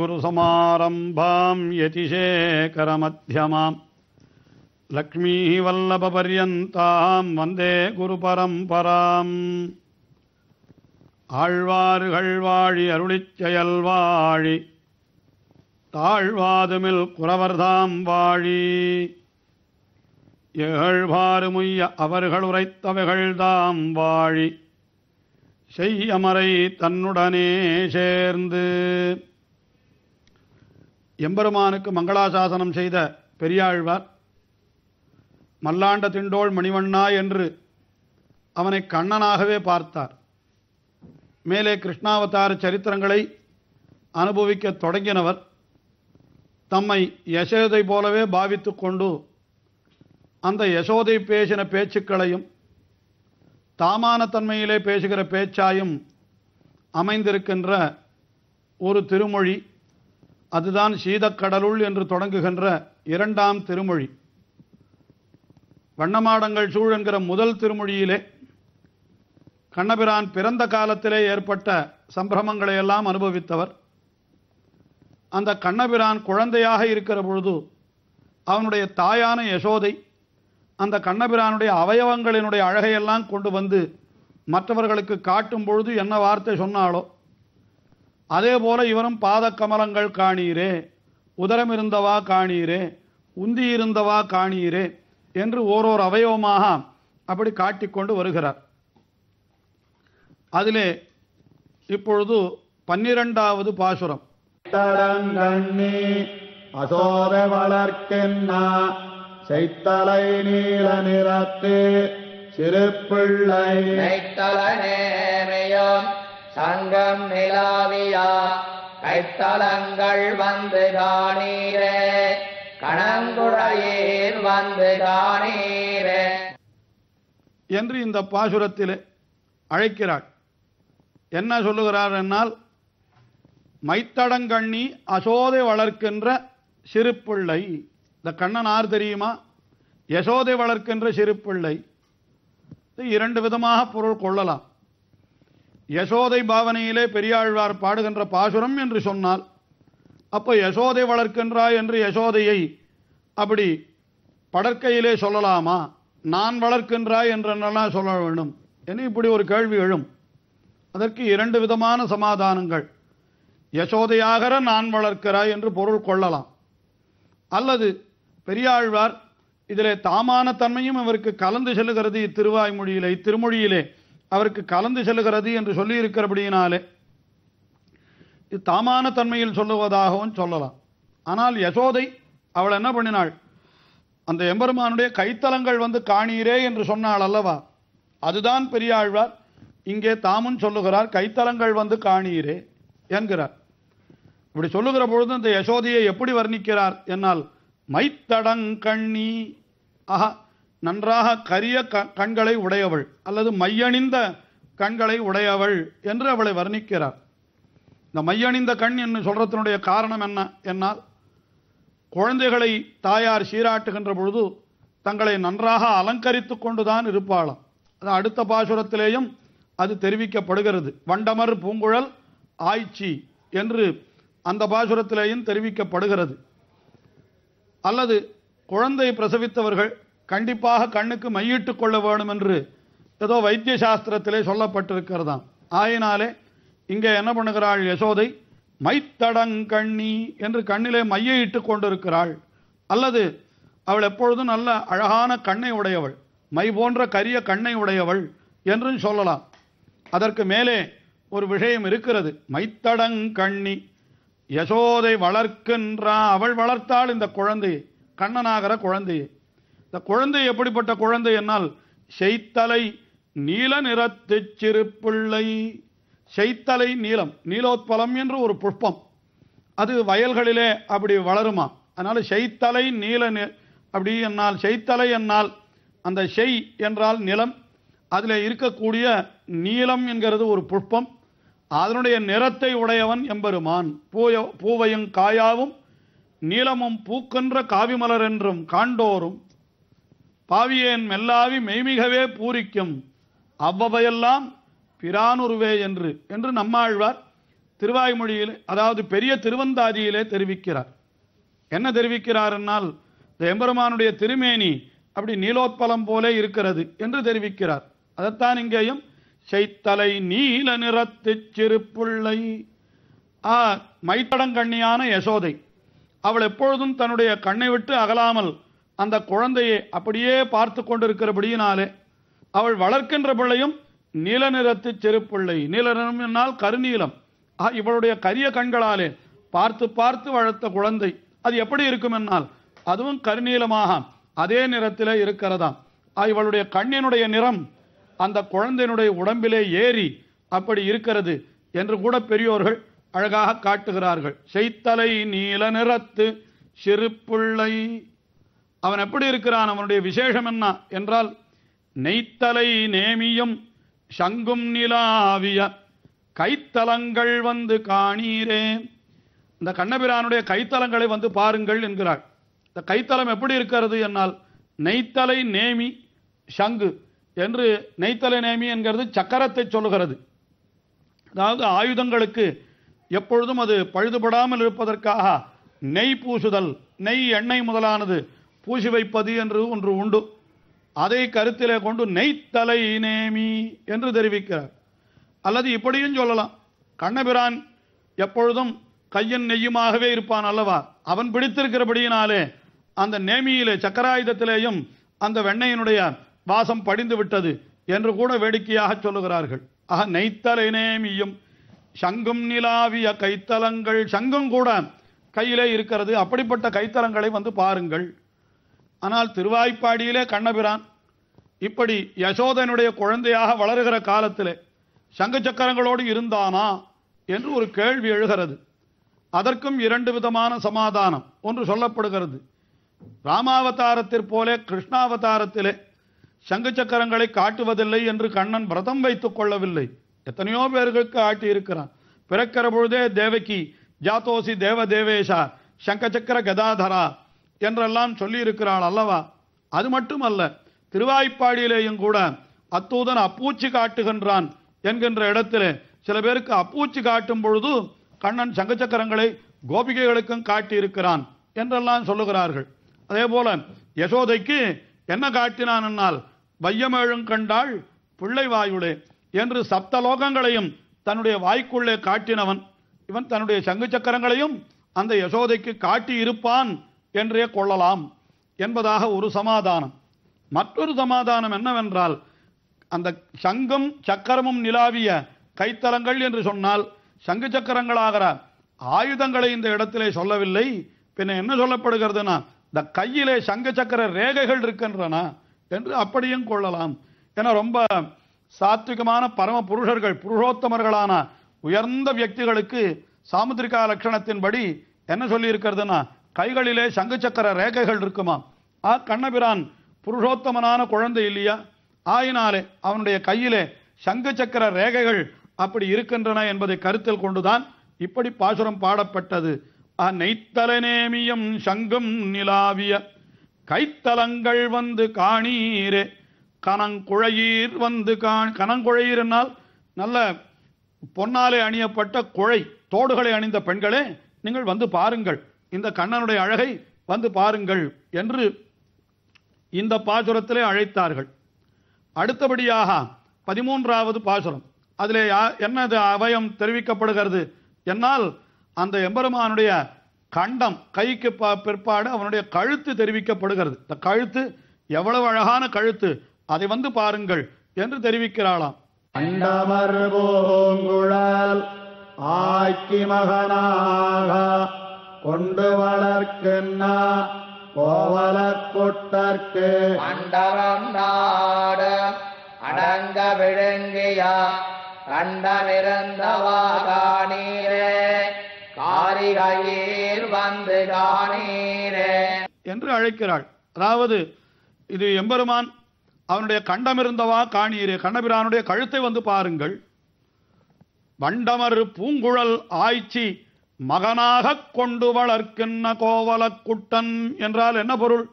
குருசமாரம்பாம் गुरुसमारम्भां यतिशेखरमध्यमाम् வல்லபபரியந்தாம் வந்தே குரு பரம்பராம் ஆழ்வார்கள் வாழி அருளிச்செயல் தாழ்வாதுமில் குரவர்தாம் வாழி ஏழ்வாறுமுய்ய அவர்கள் உரைத்தவைகள்தாம் வாழி செய்யமறை தன்னுடனே சேர்ந்து எம்பெருமானுக்கு மங்களாசாசனம் செய்த பெரியாழ்வார் மல்லாண்ட திண்டோள் மணிவண்ணா என்று அவனை கண்ணனாகவே பார்த்தார் மேலே கிருஷ்ணாவதார சரித்திரங்களை அனுபவிக்க தொடங்கினவர் தம்மை யசோதை போலவே பாவித்து கொண்டு அந்த யசோதை பேசின பேச்சுக்களையும் தாமான தன்மையிலே பேசுகிற பேச்சாயும் அமைந்திருக்கின்ற ஒரு திருமொழி அதுதான் சீதக்கடலுள் என்று தொடங்குகின்ற இரண்டாம் திருமொழி வண்ணமாடங்கள் சூழ் என்கிற முதல் திருமொழியிலே கண்ணபிரான் பிறந்த காலத்திலே ஏற்பட்ட சம்பிரமங்களை எல்லாம் அனுபவித்தவர் அந்த கண்ணபிரான் குழந்தையாக இருக்கிற பொழுது அவனுடைய தாயான யசோதை அந்த கண்ணபிரானுடைய அவயவங்களினுடைய அழகையெல்லாம் கொண்டு வந்து மற்றவர்களுக்கு காட்டும் பொழுது என்ன வார்த்தை சொன்னாலோ அதே போல இவரும் கமலங்கள் காணீரே உதரம் இருந்தவா காணீரே உந்தி இருந்தவா காணீரே என்று ஓரோர் அவயவமாக அப்படி காட்டிக்கொண்டு வருகிறார் அதிலே இப்பொழுது பன்னிரண்டாவது பாசுரம் அசோர வளர்க்கின்னா செய்தலை நீல நிறத்து சிறு பிள்ளை தங்கம் நிலாவியா கைத்தலங்கள் வந்து காணீரே கணங்குழையீர் வந்து காணீரே என்று இந்த பாசுரத்திலே அழைக்கிறாள் என்ன சொல்லுகிறார் என்னால் மைத்தடங்கண்ணி அசோதை வளர்க்கின்ற சிறு பிள்ளை இந்த கண்ணன் ஆர் தெரியுமா யசோதை வளர்க்கின்ற சிறு பிள்ளை இரண்டு விதமாக பொருள் கொள்ளலாம் யசோதை பாவனையிலே பெரியாழ்வார் பாடுகின்ற பாசுரம் என்று சொன்னால் அப்போ யசோதை வளர்க்கின்றாய் என்று யசோதையை அப்படி படற்கையிலே சொல்லலாமா நான் வளர்க்கின்றாய் என்றெல்லாம் சொல்ல வேண்டும் என இப்படி ஒரு கேள்வி எழும் அதற்கு இரண்டு விதமான சமாதானங்கள் யசோதையாகற நான் வளர்க்கிறாய் என்று பொருள் கொள்ளலாம் அல்லது பெரியாழ்வார் இதிலே தாமான தன்மையும் அவருக்கு கலந்து செல்லுகிறது இத்திருவாய்மொழியிலே இத்திருமொழியிலே அவருக்கு கலந்து செல்கிறது என்று சொல்லியிருக்கிறபடியினாலே இது தாமான தன்மையில் சொல்லுவதாகவும் சொல்லலாம் ஆனால் யசோதை அவள் என்ன பண்ணினாள் அந்த எம்பெருமானுடைய கைத்தலங்கள் வந்து காணீரே என்று சொன்னாள் அல்லவா அதுதான் பெரியாழ்வார் இங்கே தாமும் சொல்லுகிறார் கைத்தலங்கள் வந்து காணீரே என்கிறார் இப்படி சொல்லுகிற பொழுது இந்த யசோதையை எப்படி வர்ணிக்கிறார் என்னால் மைத்தடங்கண்ணி ஆஹா நன்றாக கரிய கண்களை உடையவள் அல்லது மையணிந்த கண்களை உடையவள் என்று அவளை வர்ணிக்கிறார் இந்த மையணிந்த கண் என்று சொல்றதனுடைய காரணம் என்ன என்னால் குழந்தைகளை தாயார் சீராட்டுகின்ற பொழுது தங்களை நன்றாக அலங்கரித்து கொண்டுதான் இருப்பாளாம் அது அடுத்த பாசுரத்திலேயும் அது தெரிவிக்கப்படுகிறது வண்டமர் பூங்குழல் ஆய்ச்சி என்று அந்த பாசுரத்திலேயும் தெரிவிக்கப்படுகிறது அல்லது குழந்தை பிரசவித்தவர்கள் கண்டிப்பாக கண்ணுக்கு மையிட்டு கொள்ள வேணும் என்று ஏதோ வைத்திய சாஸ்திரத்திலே சொல்லப்பட்டிருக்கிறதாம் ஆயினாலே இங்கே என்ன பண்ணுகிறாள் யசோதை மைத்தடங்கண்ணி என்று கண்ணிலே மையிட்டு கொண்டிருக்கிறாள் அல்லது அவள் எப்பொழுதும் நல்ல அழகான கண்ணை உடையவள் மை போன்ற கரிய கண்ணை உடையவள் என்றும் சொல்லலாம் அதற்கு மேலே ஒரு விஷயம் இருக்கிறது மைத்தடங்கண்ணி யசோதை வளர்க்கின்றா அவள் வளர்த்தாள் இந்த குழந்தையை கண்ணனாகிற குழந்தையை இந்த குழந்தை எப்படிப்பட்ட குழந்தை என்னால் செய்தலை நீல நிறத்து சிறுப்பிள்ளை செய்தலை நீளம் நீலோத்பலம் என்று ஒரு புஷ்பம் அது வயல்களிலே அப்படி வளருமா அதனால் செய்தலை நீல அப்படி என்னால் செய்தலை என்னால் அந்த செய் என்றால் நிலம் அதில் இருக்கக்கூடிய நீளம் என்கிறது ஒரு புஷ்பம் அதனுடைய நிறத்தை உடையவன் எம்பெருமான் பூய பூவையும் காயாவும் நீளமும் பூக்கின்ற காவிமலர் என்றும் காண்டோரும் பாவியேன் மெல்லாவி மெய்மிகவே பூரிக்கும் அவ்வவையெல்லாம் பிரானுருவே என்று என்று நம்மாழ்வார் திருவாய்மொழியில் அதாவது பெரிய திருவந்தாதியிலே தெரிவிக்கிறார் என்ன தெரிவிக்கிறார் என்னால் எம்பெருமானுடைய திருமேனி அப்படி நீலோத்பலம் போலே இருக்கிறது என்று தெரிவிக்கிறார் அதைத்தான் இங்கேயும் செய்தலை நீல நிறத்து சிறுப்புள்ளை மைத்தடங்கண்ணியான யசோதை அவள் எப்பொழுதும் தன்னுடைய கண்ணை விட்டு அகலாமல் அந்த குழந்தையை அப்படியே பார்த்து கொண்டிருக்கிறபடியினாலே அவள் வளர்க்கின்ற பிள்ளையும் நீல நிறத்து செருப்பிள்ளை நீல நிறம் என்னால் கருநீலம் இவளுடைய கரிய கண்களாலே பார்த்து பார்த்து வளர்த்த குழந்தை அது எப்படி இருக்கும் என்னால் அதுவும் கருநீலமாக அதே நிறத்தில் இருக்கிறதாம் இவளுடைய கண்ணினுடைய நிறம் அந்த குழந்தையினுடைய உடம்பிலே ஏறி அப்படி இருக்கிறது என்று கூட பெரியோர்கள் அழகாக காட்டுகிறார்கள் செய்தலை நீல நிறத்து சிறுப்புள்ளை அவன் எப்படி இருக்கிறான் அவனுடைய விசேஷம் என்ன என்றால் நெய்த்தலை நேமியும் சங்கும் நிலாவிய கைத்தலங்கள் வந்து காணீரே இந்த கண்ணபிரானுடைய கைத்தலங்களை வந்து பாருங்கள் என்கிறாள் இந்த கைத்தலம் எப்படி இருக்கிறது என்னால் நெய்த்தலை நேமி சங்கு என்று நெய்த்தலை நேமி என்கிறது சக்கரத்தை சொல்லுகிறது அதாவது ஆயுதங்களுக்கு எப்பொழுதும் அது பழுதுபடாமல் இருப்பதற்காக நெய் பூசுதல் நெய் எண்ணெய் முதலானது பூசி வைப்பது என்று ஒன்று உண்டு அதை கருத்திலே கொண்டு நெய்த்தலை நேமி என்று தெரிவிக்கிறார் அல்லது இப்படியும் சொல்லலாம் கண்ணபிரான் எப்பொழுதும் கையின் நெய்யுமாகவே இருப்பான் அல்லவா அவன் பிடித்திருக்கிறபடியினாலே அந்த நேமியிலே சக்கராயுதத்திலேயும் அந்த வெண்ணையினுடைய வாசம் படிந்து விட்டது என்று கூட வேடிக்கையாக சொல்லுகிறார்கள் ஆக நெய்த்தலை நேமியும் சங்கும் நிலாவிய கைத்தலங்கள் சங்கம் கூட கையிலே இருக்கிறது அப்படிப்பட்ட கைத்தலங்களை வந்து பாருங்கள் ஆனால் திருவாய்ப்பாடியிலே கண்ணபிரான் இப்படி யசோதனுடைய குழந்தையாக வளருகிற காலத்திலே சங்க சக்கரங்களோடு இருந்தானா என்று ஒரு கேள்வி எழுகிறது அதற்கும் இரண்டு விதமான சமாதானம் ஒன்று சொல்லப்படுகிறது ராமாவதாரத்திற் போல கிருஷ்ணாவதாரத்திலே சங்கு சக்கரங்களை காட்டுவதில்லை என்று கண்ணன் விரதம் வைத்துக் கொள்ளவில்லை எத்தனையோ பேர்களுக்கு ஆட்டியிருக்கிறான் பிறக்கிற பொழுதே தேவகி ஜாத்தோசி தேவ தேவேஷா சங்கச்சக்கர கதாதரா என்றெல்லாம் சொல்லியிருக்கிறாள் அல்லவா அது மட்டுமல்ல திருவாய்ப்பாடியிலேயும் கூட அத்தூதன் அப்பூச்சி காட்டுகின்றான் என்கின்ற இடத்திலே சில பேருக்கு அப்பூச்சி காட்டும் பொழுது கண்ணன் சங்கச்சக்கரங்களை கோபிகைகளுக்கும் காட்டியிருக்கிறான் என்றெல்லாம் சொல்லுகிறார்கள் அதே போல யசோதைக்கு என்ன காட்டினான் என்னால் வையமேழும் கண்டாள் பிள்ளை வாயுளே என்று சப்தலோகங்களையும் தன்னுடைய வாய்க்குள்ளே காட்டினவன் இவன் தன்னுடைய சங்கு சக்கரங்களையும் அந்த யசோதைக்கு காட்டி இருப்பான் என்றே கொள்ளலாம் என்பதாக ஒரு சமாதானம் மற்றொரு சமாதானம் என்னவென்றால் அந்த சங்கும் சக்கரமும் நிலாவிய கைத்தலங்கள் என்று சொன்னால் சங்கு சக்கரங்களாகிற ஆயுதங்களை இந்த இடத்திலே சொல்லவில்லை பின்ன என்ன சொல்லப்படுகிறதுனா இந்த கையிலே சங்கு சக்கர ரேகைகள் இருக்கின்றன என்று அப்படியும் கொள்ளலாம் என ரொம்ப சாத்விகமான பரம புருஷர்கள் புருஷோத்தமர்களான உயர்ந்த வியக்திகளுக்கு சாமுத்திரிகா லட்சணத்தின்படி என்ன சொல்லியிருக்கிறதுனா கைகளிலே சங்கு சக்கர ரேகைகள் இருக்குமாம் ஆ கண்ணபிரான் புருஷோத்தமனான குழந்தை இல்லையா ஆயினாலே அவனுடைய கையிலே சங்கு சக்கர ரேகைகள் அப்படி இருக்கின்றன என்பதை கருத்தில் கொண்டுதான் இப்படி பாசுரம் பாடப்பட்டது அனைத்தலனேமியம் சங்கம் சங்கும் நிலாவிய கைத்தலங்கள் வந்து காணீரே கனங்குழையீர் வந்து காண் கனங்குழையீர் என்னால் நல்ல பொன்னாலே அணியப்பட்ட குழை தோடுகளை அணிந்த பெண்களே நீங்கள் வந்து பாருங்கள் இந்த கண்ணனுடைய அழகை வந்து பாருங்கள் என்று இந்த பாசுரத்திலே அழைத்தார்கள் அடுத்தபடியாக பதிமூன்றாவது பாசுரம் அதிலே என்னது அவயம் தெரிவிக்கப்படுகிறது என்னால் அந்த எம்பெருமானுடைய கண்டம் கைக்கு பிற்பாடு அவனுடைய கழுத்து தெரிவிக்கப்படுகிறது இந்த கழுத்து எவ்வளவு அழகான கழுத்து அதை வந்து பாருங்கள் என்று தெரிவிக்கிறாளாம் ஆக்கி மகனாக கொண்டு கோவல கொட்டற்கு மண்டலம் நாட அடங்க விழுங்கியா காணீரே காரிகையில் வந்து காணீரே என்று அழைக்கிறாள் அதாவது இது எம்பெருமான் அவனுடைய கண்டமிருந்தவா காணீரே கண்ணபிரானுடைய கழுத்தை வந்து பாருங்கள் வண்டமர் பூங்குழல் ஆய்ச்சி மகனாக கொண்டு வளர்க்கின்ற கோவலக்குட்டன் என்றால் என்ன பொருள்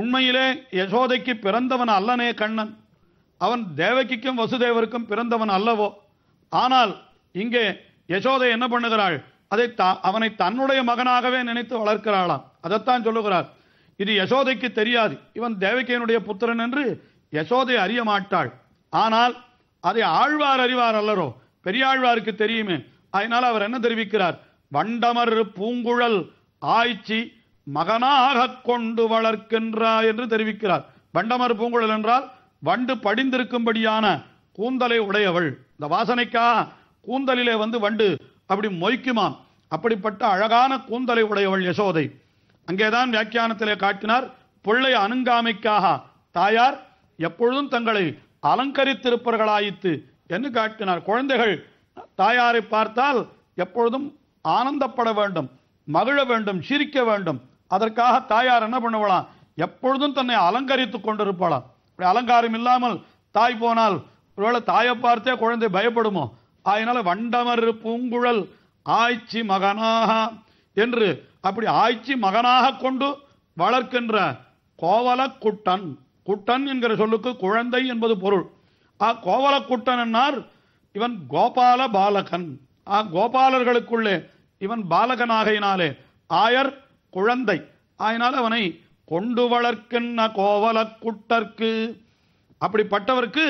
உண்மையிலே யசோதைக்கு பிறந்தவன் அல்லனே கண்ணன் அவன் தேவகிக்கும் வசுதேவருக்கும் பிறந்தவன் அல்லவோ ஆனால் இங்கே யசோதை என்ன பண்ணுகிறாள் அதை அவனை தன்னுடைய மகனாகவே நினைத்து வளர்க்கிறாளாம் அதைத்தான் சொல்லுகிறார் இது யசோதைக்கு தெரியாது இவன் தேவகியனுடைய புத்திரன் என்று யசோதை அறிய மாட்டாள் ஆனால் அதை ஆழ்வார் அறிவார் அல்லரோ பெரியாழ்வாருக்கு தெரியுமே அதனால் அவர் என்ன தெரிவிக்கிறார் வண்டமர் பூங்குழல் ஆய்ச்சி மகனாக கொண்டு வளர்க்கின்றார் என்று தெரிவிக்கிறார் வண்டமர் பூங்குழல் என்றால் வண்டு படிந்திருக்கும்படியான கூந்தலை உடையவள் இந்த வாசனைக்கா கூந்தலிலே வந்து வண்டு அப்படி மொய்க்குமாம் அப்படிப்பட்ட அழகான கூந்தலை உடையவள் யசோதை அங்கேதான் வியாக்கியானத்திலே காட்டினார் பிள்ளை அணுங்காமைக்காக தாயார் எப்பொழுதும் தங்களை அலங்கரித்திருப்பவர்களாயித்து என்று காட்டினார் குழந்தைகள் தாயாரை பார்த்தால் எப்பொழுதும் ஆனந்தப்பட வேண்டும் மகிழ வேண்டும் சிரிக்க வேண்டும் அதற்காக தாயார் என்ன பண்ணுவலாம் எப்பொழுதும் தன்னை அலங்கரித்து கொண்டிருப்பாளாம் அலங்காரம் இல்லாமல் தாய் போனால் ஒருவேளை தாயை பார்த்தே குழந்தை பயப்படுமோ அதனால வண்டமர் பூங்குழல் ஆய்ச்சி மகனாக என்று அப்படி ஆய்ச்சி மகனாக கொண்டு வளர்க்கின்ற கோவலக்குட்டன் குட்டன் என்கிற சொல்லுக்கு குழந்தை என்பது பொருள் ஆ கோவலக்குட்டன் என்னார் இவன் கோபால பாலகன் கோபாலர்களுக்குள்ளே இவன் பாலகனாகையினாலே ஆயர் குழந்தை ஆயினால் அவனை கொண்டு வளர்க்கின்ற கோவலக்குட்டர்க்கு அப்படிப்பட்டவருக்கு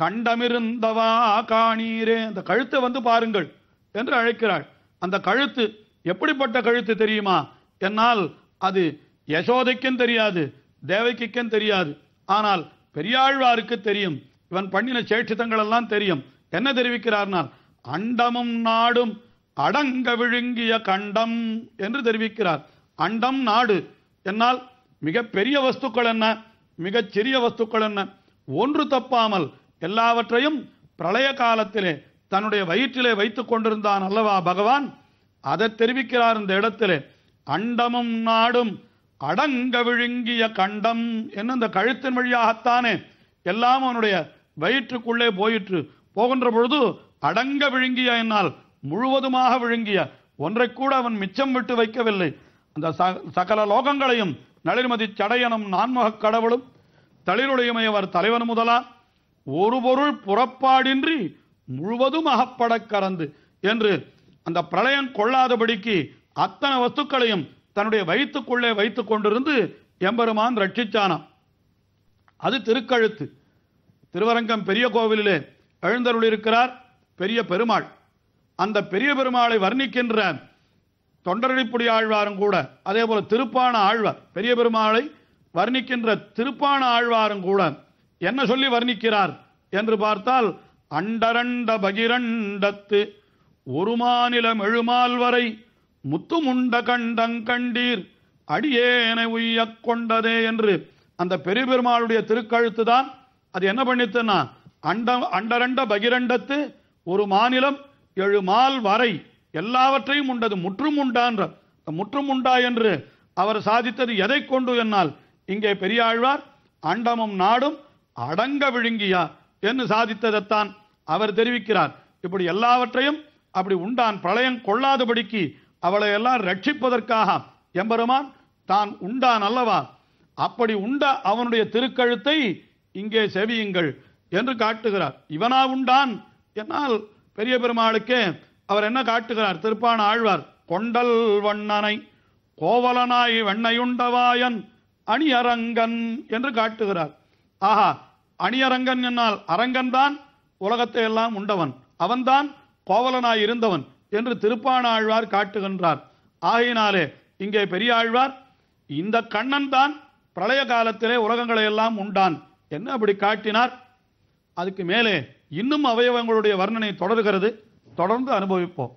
கண்டமிருந்தவா காணீரே அந்த கழுத்தை வந்து பாருங்கள் என்று அழைக்கிறாள் அந்த கழுத்து எப்படிப்பட்ட கழுத்து தெரியுமா என்னால் அது யசோதைக்கும் தெரியாது தேவகிக்கும் தெரியாது ஆனால் பெரியாழ்வாருக்கு தெரியும் இவன் பண்ணின சேட்சித்தங்கள் எல்லாம் தெரியும் என்ன தெரிவிக்கிறார்னால் அண்டமும் நாடும் அடங்க விழுங்கிய கண்டம் என்று தெரிவிக்கிறார் அண்டம் நாடு என்னால் மிக பெரிய வஸ்துக்கள் என்ன மிக சிறிய வஸ்துக்கள் என்ன ஒன்று தப்பாமல் எல்லாவற்றையும் பிரளய காலத்திலே தன்னுடைய வயிற்றிலே வைத்துக் கொண்டிருந்தான் அல்லவா பகவான் அதை தெரிவிக்கிறார் இந்த இடத்திலே அண்டமும் நாடும் அடங்க விழுங்கிய கண்டம் என்ன இந்த கழுத்தின் வழியாகத்தானே எல்லாம் அவனுடைய வயிற்றுக்குள்ளே போயிற்று போகின்ற பொழுது அடங்க விழுங்கிய என்னால் முழுவதுமாக விழுங்கிய ஒன்றை கூட அவன் மிச்சம் விட்டு வைக்கவில்லை அந்த சகல லோகங்களையும் நளிர்மதி சடையனும் நான்முகக் கடவுளும் அவர் தலைவன் முதலா ஒரு பொருள் புறப்பாடின்றி முழுவதும் அகப்பட கறந்து என்று அந்த பிரளயம் கொள்ளாதபடிக்கு அத்தனை வஸ்துக்களையும் தன்னுடைய வயிற்றுக்குள்ளே வைத்து கொண்டிருந்து எம்பெருமான் ரட்சிச்சானாம் அது திருக்கழுத்து திருவரங்கம் பெரிய கோவிலிலே எழுந்தருள் இருக்கிறார் பெரிய பெருமாள் அந்த பெரிய பெருமாளை வர்ணிக்கின்ற தொண்டரடிப்புடி ஆழ்வாரும் கூட அதே போல திருப்பான ஆழ்வார் பெரிய பெருமாளை வர்ணிக்கின்ற திருப்பான ஆழ்வாரும் கூட என்ன சொல்லி வர்ணிக்கிறார் என்று பார்த்தால் அண்டரண்ட பகிரண்டத்து ஒரு மாநிலம் எழுமால் வரை முத்துமுண்ட கண்டங்கண்டீர் அடியேனை உய்ய கொண்டதே என்று அந்த பெரிய பெருமாளுடைய திருக்கழுத்து தான் அது என்ன பண்ணித்துன்னா அண்ட அண்டரண்ட பகிரண்டத்து ஒரு மாநிலம் ஏழு மால் வரை எல்லாவற்றையும் உண்டது முற்றும் உண்டான்ற முற்றும் உண்டா என்று அவர் சாதித்தது எதை கொண்டு என்னால் இங்கே பெரியாழ்வார் அண்டமும் நாடும் அடங்க விழுங்கியா என்று சாதித்ததைத்தான் அவர் தெரிவிக்கிறார் இப்படி எல்லாவற்றையும் அப்படி உண்டான் பிரளயம் கொள்ளாதபடிக்கு அவளை எல்லாம் ரட்சிப்பதற்காக எம்பெருமான் தான் உண்டான் அல்லவா அப்படி உண்ட அவனுடைய திருக்கழுத்தை இங்கே செவியுங்கள் என்று காட்டுகிறார் இவனா உண்டான் என்னால் பெரிய பெருமாளுக்கு அவர் என்ன காட்டுகிறார் திருப்பான ஆழ்வார் கொண்டல் வண்ணனை கோவலனாய் வெண்ணையுண்டவாயன் அணியரங்கன் என்று காட்டுகிறார் ஆஹா அணியரங்கன் என்னால் அரங்கன் தான் உலகத்தை எல்லாம் உண்டவன் அவன்தான் கோவலனாய் இருந்தவன் என்று திருப்பான ஆழ்வார் காட்டுகின்றார் ஆகையினாலே இங்கே பெரிய ஆழ்வார் இந்த கண்ணன் தான் பிரளய காலத்திலே உலகங்களை எல்லாம் உண்டான் என்ன அப்படி காட்டினார் அதுக்கு மேலே இன்னும் அவயவங்களுடைய வர்ணனை தொடர்கிறது தொடர்ந்து அனுபவிப்போம்